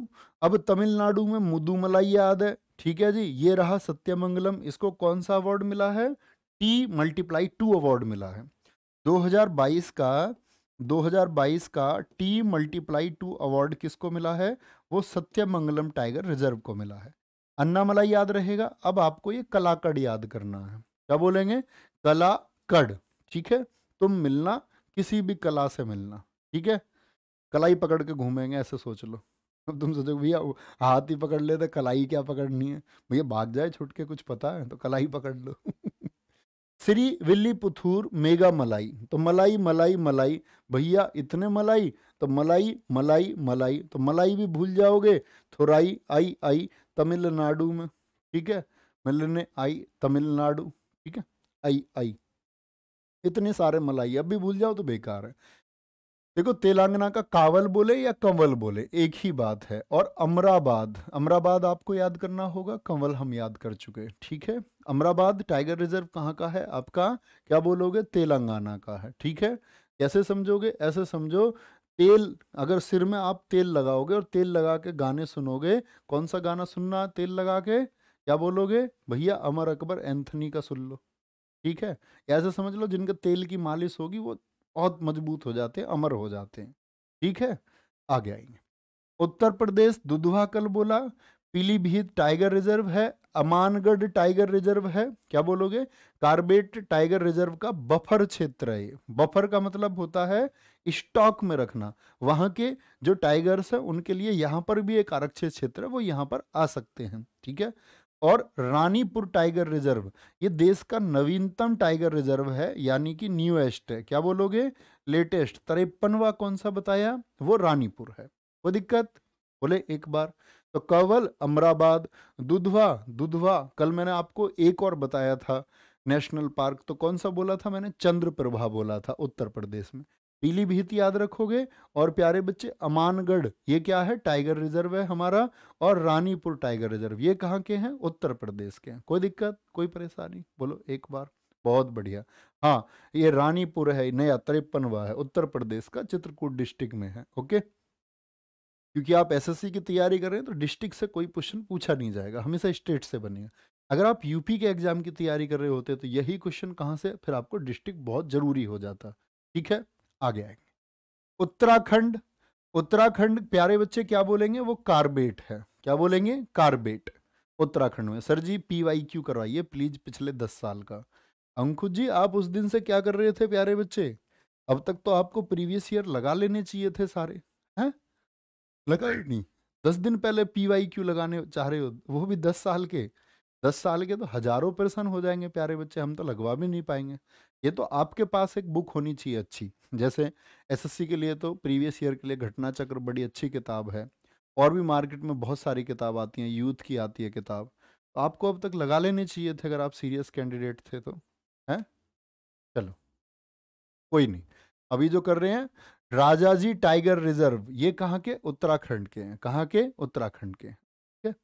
A: अब तमिलनाडु में मुदुमलाई याद है ठीक है जी ये रहा सत्यमंगलम इसको कौन सा अवार्ड मिला है टी मल्टीप्लाई टू अवार्ड मिला है 2022 का 2022 का टी मल्टीप्लाई टू अवार्ड किसको मिला है वो सत्यमंगलम टाइगर रिजर्व को मिला है अन्नामलाई याद रहेगा अब आपको ये कलाकड़ याद करना है क्या बोलेंगे कलाकड़ ठीक है तुम मिलना किसी भी कला से मिलना ठीक है कलाई पकड़ के घूमेंगे ऐसे सोच लो अब तुम सोचो भैया हाथ ही पकड़ लेते तो कलाई क्या पकड़नी है भैया भाग जाए छुट के कुछ पता है तो कलाई पकड़ लो [laughs] Srivilliputhur Megamalai तो मलाई मलाई मलाई भैया इतने मलाई तो मलाई मलाई मलाई तो मलाई भी भूल जाओगे थोराई आई आई तमिलनाडु में ठीक है मिलने आई तमिलनाडु ठीक है आई आई इतने सारे मलाई अब भी भूल जाओ तो बेकार है देखो तेलंगाना का कावल बोले या कंवल बोले एक ही बात है और अमराबाद अमराबाद आपको याद करना होगा कंवल हम याद कर चुके ठीक है अमराबाद टाइगर रिजर्व कहाँ का है आपका क्या बोलोगे तेलंगाना का है ठीक है कैसे समझोगे ऐसे समझो तेल अगर सिर में आप तेल लगाओगे और तेल लगा के गाने सुनोगे कौन सा गाना सुनना तेल लगा के क्या बोलोगे भैया अमर अकबर एंथनी का सुन लो ठीक है ऐसे समझ लो जिनका तेल की मालिश होगी वो बहुत मजबूत हो जाते हैं अमर हो जाते हैं ठीक है आगे आएंगे उत्तर प्रदेश दुधवा कल बोला पीलीभीत टाइगर रिजर्व है अमानगढ़ टाइगर रिजर्व है क्या बोलोगे कार्बेट टाइगर रिजर्व का बफर क्षेत्र है बफर का मतलब होता है स्टॉक में रखना वहां के जो टाइगर्स हैं उनके लिए यहाँ पर भी एक आरक्षित क्षेत्र है वो यहाँ पर आ सकते हैं ठीक है और रानीपुर टाइगर रिजर्व ये देश का नवीनतम टाइगर रिजर्व है यानी कि न्यूएस्ट है क्या बोलोगे लेटेस्ट तिरपनवा कौन सा बताया वो रानीपुर है वो दिक्कत बोले एक बार तो कवल अमराबाद दुधवा दुधवा कल मैंने आपको एक और बताया था नेशनल पार्क तो कौन सा बोला था मैंने चंद्र प्रभा बोला था उत्तर प्रदेश में पीलीभीत याद रखोगे और प्यारे बच्चे अमानगढ़ ये क्या है टाइगर रिजर्व है हमारा और रानीपुर टाइगर रिजर्व ये कहाँ के हैं उत्तर प्रदेश के हैं कोई दिक्कत कोई परेशानी बोलो एक बार बहुत बढ़िया हाँ ये रानीपुर है नया तिरपनवा है उत्तर प्रदेश का चित्रकूट डिस्ट्रिक्ट में है ओके क्योंकि आप एसएससी की तैयारी कर रहे हैं तो डिस्ट्रिक्ट से कोई क्वेश्चन पूछा नहीं जाएगा हमेशा स्टेट से बनेगा अगर आप यूपी के एग्जाम की तैयारी कर रहे होते तो यही क्वेश्चन कहाँ से फिर आपको डिस्ट्रिक्ट बहुत ज़रूरी हो जाता ठीक है आ गया है उत्तराखंड उत्तराखंड प्यारे बच्चे क्या बोलेंगे वो कार्बेट है क्या बोलेंगे कार्बेट उत्तराखंड में sir ji P Y Q करवाइए प्लीज पिछले दस साल का अंकुश जी आप उस दिन से क्या कर रहे थे प्यारे बच्चे अब तक तो आपको प्रीवियस ईयर लगा लेने चाहिए थे सारे हैं लगा ही नहीं दस दिन पहले पी वाई क्यू लगाने चाह रहे हो वो भी दस साल के दस साल के तो हजारों परेशान हो जाएंगे प्यारे बच्चे हम तो लगवा भी नहीं पाएंगे ये तो आपके पास एक बुक होनी चाहिए अच्छी जैसे एसएससी के लिए तो प्रीवियस ईयर के लिए घटना चक्र बड़ी अच्छी किताब है और भी मार्केट में बहुत सारी किताब आती हैं यूथ की आती है किताब तो आपको अब तक लगा लेने चाहिए थे अगर आप सीरियस कैंडिडेट थे तो हैं चलो कोई नहीं अभी जो कर रहे हैं राजाजी टाइगर रिजर्व ये कहाँ के उत्तराखंड के हैं कहाँ के उत्तराखंड के ठीक है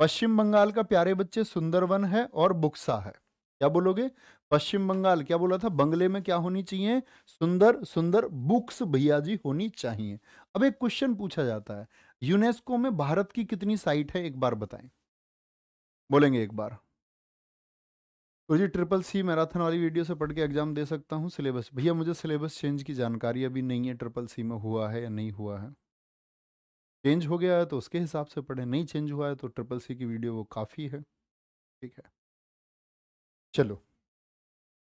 A: पश्चिम बंगाल का प्यारे बच्चे सुंदरवन है और बुक्सा है क्या बोलोगे पश्चिम बंगाल क्या बोला था बंगले में क्या होनी चाहिए सुंदर सुंदर बुक्स भैया जी होनी चाहिए अब एक क्वेश्चन पूछा जाता है यूनेस्को में भारत की कितनी साइट है एक बार बताएं बोलेंगे एक बार तो जी ट्रिपल सी मैराथन वाली वीडियो से पढ़ के एग्जाम दे सकता हूँ सिलेबस भैया मुझे सिलेबस चेंज की जानकारी अभी नहीं है ट्रिपल सी में हुआ है या नहीं हुआ है चेंज हो गया है तो उसके हिसाब से पढ़े नहीं चेंज हुआ है तो ट्रिपल सी की वीडियो वो काफ़ी है ठीक है चलो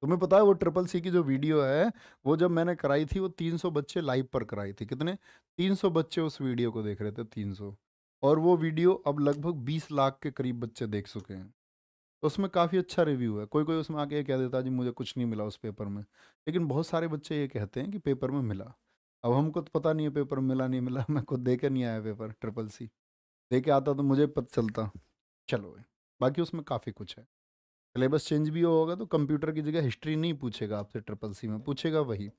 A: तुम्हें पता है वो ट्रिपल सी की जो वीडियो है वो जब मैंने कराई थी वो 300 बच्चे लाइव पर कराई थी कितने 300 बच्चे उस वीडियो को देख रहे थे 300 और वो वीडियो अब लगभग 20 लाख के करीब बच्चे देख चुके हैं तो उसमें काफ़ी अच्छा रिव्यू है कोई कोई उसमें आके ये कह देता जी मुझे कुछ नहीं मिला उस पेपर में लेकिन बहुत सारे बच्चे ये कहते हैं कि पेपर में मिला अब हमको तो पता नहीं है पेपर मिला नहीं मिला [laughs] मैं खुद दे के नहीं आया पेपर ट्रिपल सी दे के आता तो मुझे पता चलता चलो बाकी उसमें काफ़ी कुछ है सिलेबस चेंज भी होगा तो कंप्यूटर की जगह हिस्ट्री नहीं पूछेगा आपसे ट्रिपल सी में पूछेगा वही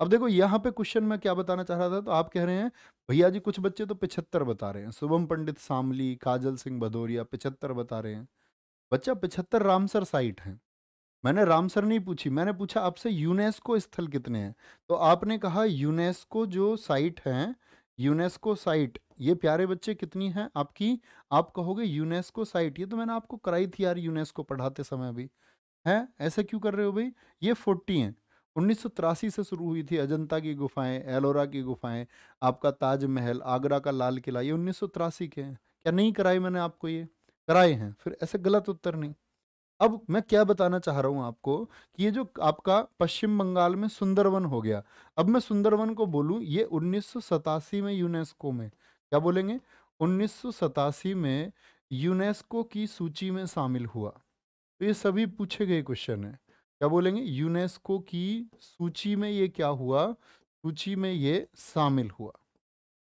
A: अब देखो यहाँ पे क्वेश्चन मैं क्या बताना चाह रहा था तो आप कह रहे हैं भैया जी कुछ बच्चे तो पिछहत्तर बता रहे हैं शुभम पंडित सामली काजल सिंह भदौरिया पिछहत्तर बता रहे हैं बच्चा पिछहत्तर रामसर साइट है मैंने रामसर नहीं पूछी मैंने पूछा आपसे यूनेस्को स्थल कितने हैं तो आपने कहा यूनेस्को जो साइट हैं यूनेस्को साइट ये प्यारे बच्चे कितनी है आपकी आप कहोगे यूनेस्को साइट ये तो मैंने आपको कराई थी यार यूनेस्को पढ़ाते समय अभी है ऐसा क्यों कर रहे हो भाई ये फोर्टी हैं उन्नीस से शुरू हुई थी अजंता की गुफाएं एलोरा की गुफाएं आपका ताजमहल आगरा का लाल किला ये उन्नीस के हैं क्या नहीं कराए मैंने आपको ये कराए हैं फिर ऐसे गलत उत्तर नहीं अब मैं क्या बताना चाह रहा हूँ आपको कि ये जो आपका पश्चिम बंगाल में सुंदरवन हो गया अब मैं सुंदरवन को बोलूँ ये उन्नीस में यूनेस्को में क्या बोलेंगे उन्नीस में यूनेस्को की सूची में शामिल हुआ तो ये सभी पूछे गए क्वेश्चन है क्या बोलेंगे यूनेस्को की सूची में ये क्या हुआ सूची में ये शामिल हुआ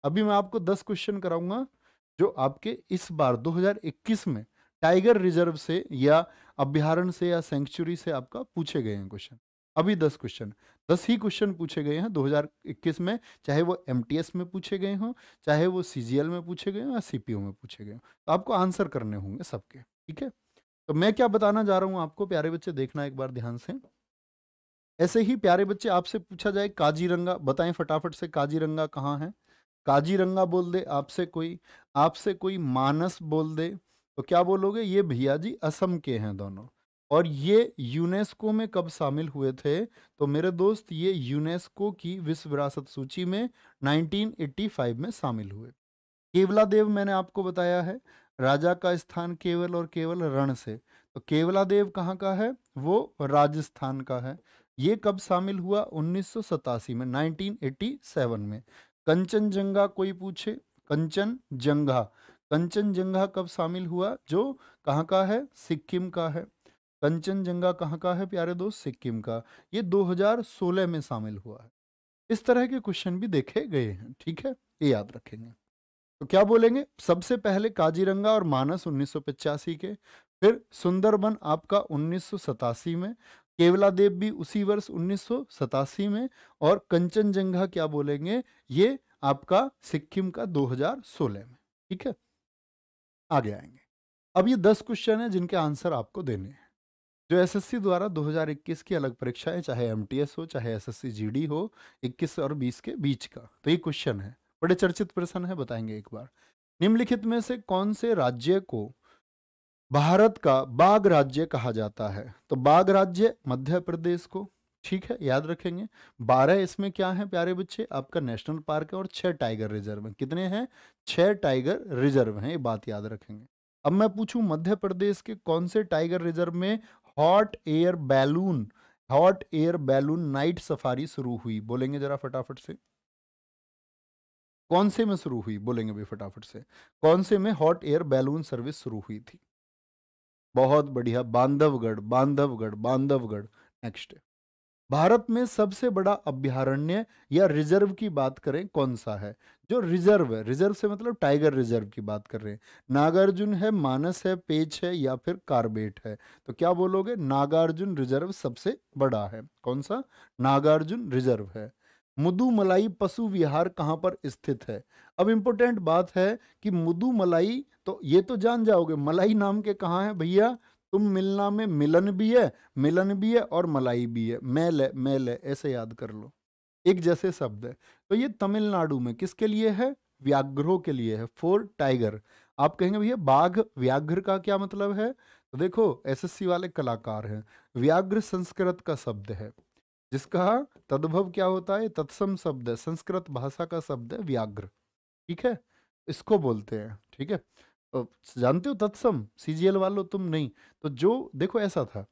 A: अभी मैं आपको दस क्वेश्चन कराऊंगा जो आपके इस बार 2021 में टाइगर रिजर्व से या अभ्यारण से या सेंचुरी से आपका पूछे गए हैं क्वेश्चन अभी दस क्वेश्चन दस ही क्वेश्चन पूछे गए हैं 2021 में चाहे वो एम में पूछे गए हों चाहे वो सी में पूछे गए हों या सी में पूछे गए हों तो आपको आंसर करने होंगे सबके ठीक है तो मैं क्या बताना जा रहा हूँ आपको प्यारे बच्चे देखना एक बार ध्यान से ऐसे ही प्यारे बच्चे आपसे पूछा जाए काजीरंगा बताएं फटाफट से काजीरंगा कहाँ है काजीरंगा बोल दे आपसे कोई आपसे कोई मानस बोल दे तो क्या बोलोगे ये भैया जी असम के हैं दोनों और ये यूनेस्को में कब शामिल हुए थे तो मेरे दोस्त ये यूनेस्को की विश्व विरासत सूची में 1985 में शामिल हुए केवला देव मैंने आपको बताया है राजा का स्थान केवल और केवल रण से तो केवला देव कहाँ का है वो राजस्थान का है ये कब शामिल हुआ उन्नीस में नाइनटीन में कंचनजंगा कोई पूछे कंचन जंगा कंचनजंगा कब शामिल हुआ जो कहाँ का है सिक्किम का है कंचनजंगा कहाँ का है प्यारे दोस्त सिक्किम का ये 2016 में शामिल हुआ है इस तरह के क्वेश्चन भी देखे गए हैं ठीक है ये याद रखेंगे तो क्या बोलेंगे सबसे पहले काजीरंगा और मानस उन्नीस के फिर सुंदरबन आपका उन्नीस में केवलादेव भी उसी वर्ष उन्नीस में और कंचनजंगा क्या बोलेंगे ये आपका सिक्किम का 2016 में ठीक है आगे आएंगे अब ये दस क्वेश्चन हैं जिनके आंसर आपको देने हैं जो एसएससी द्वारा 2021 की अलग परीक्षाएं चाहे एमटीएस हो चाहे एसएससी जीडी हो 21 और 20 के बीच का तो ये क्वेश्चन है बड़े चर्चित प्रश्न है बताएंगे एक बार निम्नलिखित में से कौन से राज्य को भारत का बाघ राज्य कहा जाता है तो बाघ राज्य मध्य प्रदेश को ठीक है याद रखेंगे बारह इसमें क्या है प्यारे बच्चे आपका नेशनल पार्क है और छह टाइगर रिजर्व है कितने हैं छह टाइगर रिजर्व हैं ये बात याद रखेंगे अब मैं पूछूं मध्य प्रदेश के कौन से टाइगर रिजर्व में hot air balloon hot air balloon night safari शुरू हुई बोलेंगे जरा फटाफट से कौन से में शुरू हुई बोलेंगे भी फटाफट से कौन से में हॉट एयर बैलून सर्विस शुरू हुई थी बहुत बढ़िया बांधवगढ़ बांधवगढ़ बांधवगढ़ नेक्स्ट भारत में सबसे बड़ा अभ्यारण्य या रिजर्व की बात करें कौन सा है जो रिजर्व है रिजर्व से मतलब टाइगर रिजर्व की बात कर रहे हैं नागार्जुन है मानस है पेच है या फिर कार्बेट है तो क्या बोलोगे नागार्जुन रिजर्व सबसे बड़ा है कौन सा नागार्जुन रिजर्व है मुदुमलाई पशु विहार कहाँ पर स्थित है अब इंपोर्टेंट बात है कि मुदुमलाई तो ये तो जान जाओगे मलाई नाम के कहाँ है भैया तुम मिलना में मिलन भी है मिलन भी है और मलाई भी है मैल है मैल है ऐसे याद कर लो एक जैसे शब्द है तो ये तमिलनाडु में किसके लिए है व्याघ्रो के लिए है फोर टाइगर आप कहेंगे भैया बाघ व्याघ्र का क्या मतलब है तो देखो एसएससी वाले कलाकार हैं व्याघ्र संस्कृत का शब्द है जिसका तद्भव क्या होता है तत्सम शब्द है संस्कृत भाषा का शब्द है व्याघ्र ठीक है इसको बोलते हैं ठीक है जानते हो तत्सम सीजीएल वालों तुम नहीं तो जो देखो ऐसा था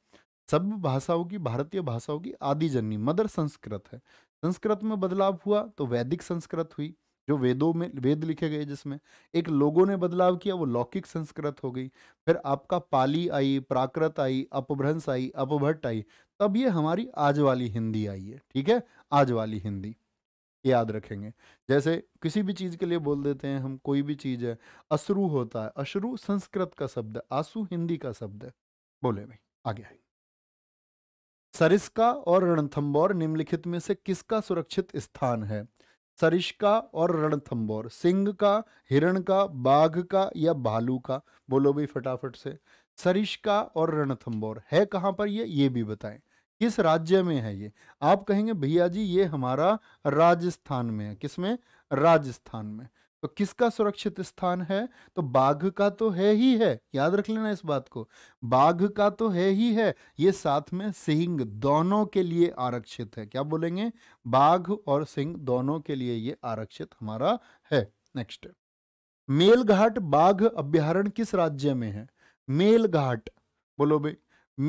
A: सब भाषाओं की भारतीय भाषाओं की आदि जननी मदर संस्कृत है संस्कृत में बदलाव हुआ तो वैदिक संस्कृत हुई जो वेदों में वेद लिखे गए जिसमें एक लोगों ने बदलाव किया वो लौकिक संस्कृत हो गई फिर आपका पाली आई प्राकृत आई अपभ्रंश आई अपभट्ट आई तब ये हमारी आज वाली हिंदी आई है ठीक है आज वाली हिंदी याद रखेंगे जैसे किसी भी चीज़ के लिए बोल देते हैं हम कोई भी चीज़ है अश्रु होता है अश्रु संस्कृत का शब्द है आंसू हिंदी का शब्द है बोले भाई आगे आए सरिस्का और रणथम्बोर निम्नलिखित में से किसका सुरक्षित स्थान है सरिस्का और रणथम्बोर सिंह का हिरण का बाघ का या भालू का बोलो भाई फटाफट से सरिस्का और रणथम्बोर है कहां पर ये ये भी बताएं किस राज्य में है ये आप कहेंगे भैया जी ये हमारा राजस्थान में है किसमें राजस्थान में तो किसका सुरक्षित स्थान है तो बाघ का तो है ही है याद रख लेना इस बात को बाघ का तो है ही है ये साथ में सिंह दोनों के लिए आरक्षित है क्या बोलेंगे बाघ और सिंह दोनों के लिए ये आरक्षित हमारा है नेक्स्ट मेलघाट बाघ अभ्यारण किस राज्य में है मेलघाट बोलो भाई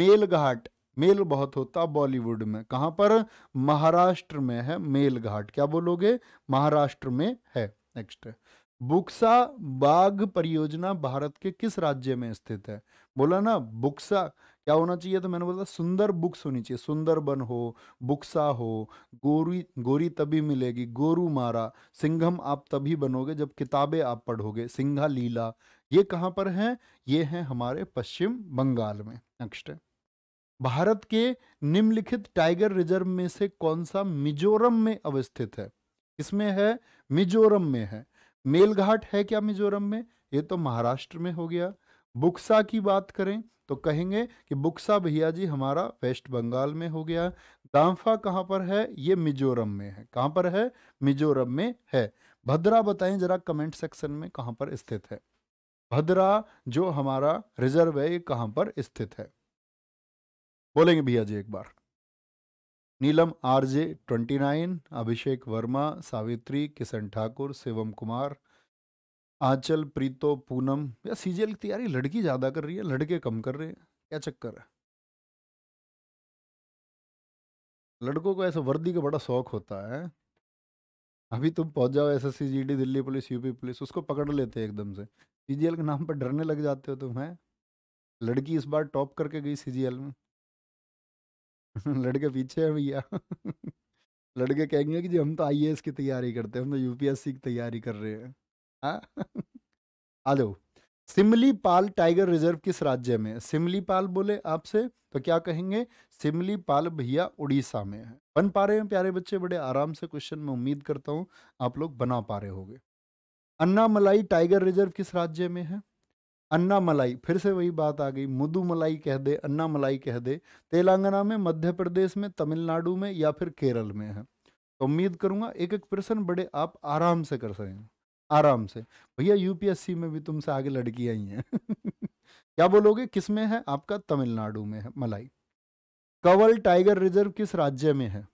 A: मेलघाट मेल बहुत होता बॉलीवुड में कहाँ पर महाराष्ट्र में है मेल घाट क्या बोलोगे महाराष्ट्र में है नेक्स्ट बुक्सा बाघ परियोजना भारत के किस राज्य में स्थित है बोला ना बुक्सा क्या होना चाहिए तो मैंने बोला सुंदर बुक्स होनी चाहिए सुंदरबन हो बुक्सा हो गोरी गोरी तभी मिलेगी गोरू मारा सिंघम आप तभी बनोगे जब किताबें आप पढ़ोगे सिंघा लीला ये कहाँ पर है ये है हमारे पश्चिम बंगाल में नेक्स्ट है भारत के निम्नलिखित टाइगर रिजर्व में से कौन सा मिजोरम में अवस्थित है इसमें है मिजोरम में है मेलघाट है क्या मिजोरम में ये तो महाराष्ट्र में हो गया बुक्सा की बात करें तो कहेंगे कि बुक्सा भैया जी हमारा वेस्ट बंगाल में हो गया दाम्फा कहाँ पर है ये मिजोरम में है कहाँ पर है मिजोरम में है भद्रा बताएं जरा कमेंट सेक्शन में कहाँ पर स्थित है भद्रा जो हमारा रिजर्व है ये कहाँ पर स्थित है बोलेंगे भैया जी एक बार Neelam RJ twenty nine Abhishek Verma Savitri Kishan Thakur Shivam Kumar Anchal Preeto Poonam या सीजीएल की तैयारी लड़की ज़्यादा कर रही है लड़के कम कर रहे हैं क्या चक्कर है लड़कों को ऐसा वर्दी का बड़ा शौक होता है अभी तुम पहुंच जाओ S S Delhi police UP police उसको पकड़ लेते हैं एकदम से सीजीएल के नाम पर डरने लग जाते हो तुम है लड़की इस बार टॉप करके गई सीजीएल में [laughs] लड़के पीछे है भैया [laughs] लड़के कहेंगे कि जी हम तो आई की तैयारी करते हैं हम तो यूपीएससी की तैयारी कर रहे हैं हाँ? [laughs] आ जाओ सिमली पाल टाइगर रिजर्व किस राज्य में सिमली पाल बोले आपसे तो क्या कहेंगे सिमली पाल भैया उड़ीसा में है बन पा रहे हैं प्यारे बच्चे बड़े आराम से क्वेश्चन में उम्मीद करता हूँ आप लोग बना पा रहे होंगे मलाई टाइगर रिजर्व किस राज्य में है अन्ना मलाई फिर से वही बात आ गई मुदु मलाई कह दे अन्ना मलाई कह दे तेलंगाना में मध्य प्रदेश में तमिलनाडु में या फिर केरल में है तो उम्मीद करूंगा एक एक प्रश्न बड़े आप आराम से कर सकें आराम से भैया यूपीएससी में भी तुमसे आगे लड़की आई हैं [laughs] क्या बोलोगे किस में है आपका तमिलनाडु में है मलाई कवल टाइगर रिजर्व किस राज्य में है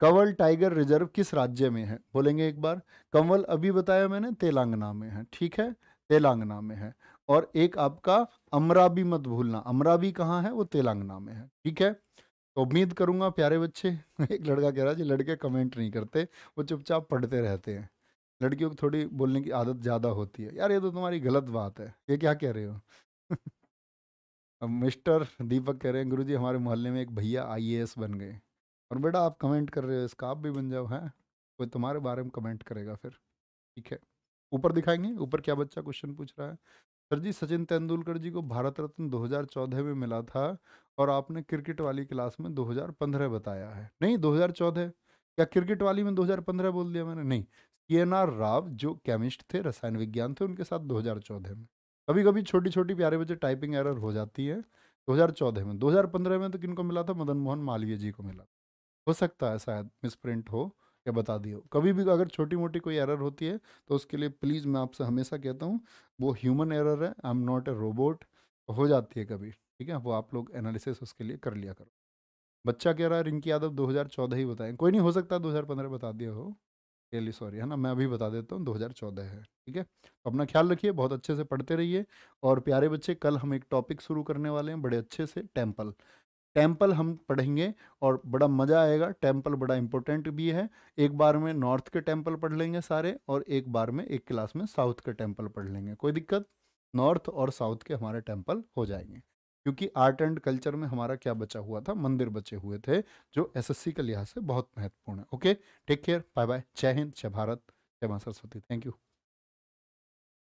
A: कंवल टाइगर रिजर्व किस राज्य में है बोलेंगे एक बार कंवल अभी बताया मैंने तेलंगाना में है ठीक है तेलंगना में है और एक आपका अमराबी मत भूलना अमराबी कहाँ है वो तेलंगना में है ठीक है तो उम्मीद करूंगा प्यारे बच्चे [laughs] एक लड़का कह रहा है जी लड़के कमेंट नहीं करते वो चुपचाप पढ़ते रहते हैं लड़कियों को थोड़ी बोलने की आदत ज़्यादा होती है यार ये तो तुम्हारी गलत बात है ये क्या कह रहे हो [laughs] अब मिस्टर दीपक कह रहे हैं गुरुजी हमारे मोहल्ले में एक भैया आईएएस बन गए और बेटा आप कमेंट कर रहे हो इसका आप भी बन जाओ हैं कोई तुम्हारे बारे में कमेंट करेगा फिर ठीक है ऊपर दिखाएंगे ऊपर क्या बच्चा क्वेश्चन पूछ रहा है सर जी सचिन तेंदुलकर जी को भारत रत्न 2014 में मिला था और आपने क्रिकेट वाली क्लास में 2015 बताया है नहीं 2014 क्या क्रिकेट वाली में 2015 बोल दिया मैंने नहीं सी एन आर राव जो केमिस्ट थे रसायन विज्ञान थे उनके साथ 2014 में कभी कभी छोटी छोटी प्यारे बच्चे टाइपिंग एरर हो जाती है दो में दो में तो किन मिला था मदन मोहन मालवीय जी को मिला हो सकता है शायद मिस प्रिंट हो या बता दियो कभी भी अगर छोटी मोटी कोई एरर होती है तो उसके लिए प्लीज़ मैं आपसे हमेशा कहता हूँ वो ह्यूमन एरर है I am not a robot हो जाती है कभी ठीक है वो आप लोग एनालिसिस उसके लिए कर लिया करो बच्चा कह रहा है रिंकी यादव 2014 ही बताएं कोई नहीं हो सकता 2015 बता दिया हो रियली सॉरी है ना मैं अभी बता देता हूँ 2014 है ठीक है तो अपना ख्याल रखिए बहुत अच्छे से पढ़ते रहिए और प्यारे बच्चे कल हम एक टॉपिक शुरू करने वाले हैं बड़े अच्छे से टेम्पल टेम्पल हम पढ़ेंगे और बड़ा मज़ा आएगा टेम्पल बड़ा इंपॉर्टेंट भी है एक बार में नॉर्थ के टेम्पल पढ़ लेंगे सारे और एक बार में एक क्लास में साउथ के टेम्पल पढ़ लेंगे कोई दिक्कत नॉर्थ और साउथ के हमारे टेम्पल हो जाएंगे क्योंकि आर्ट एंड कल्चर में हमारा क्या बचा हुआ था मंदिर बचे हुए थे जो एसएससी के लिहाज से बहुत महत्वपूर्ण है okay take care bye bye जय हिंद जय भारत जय माँ सरस्वती थैंक यू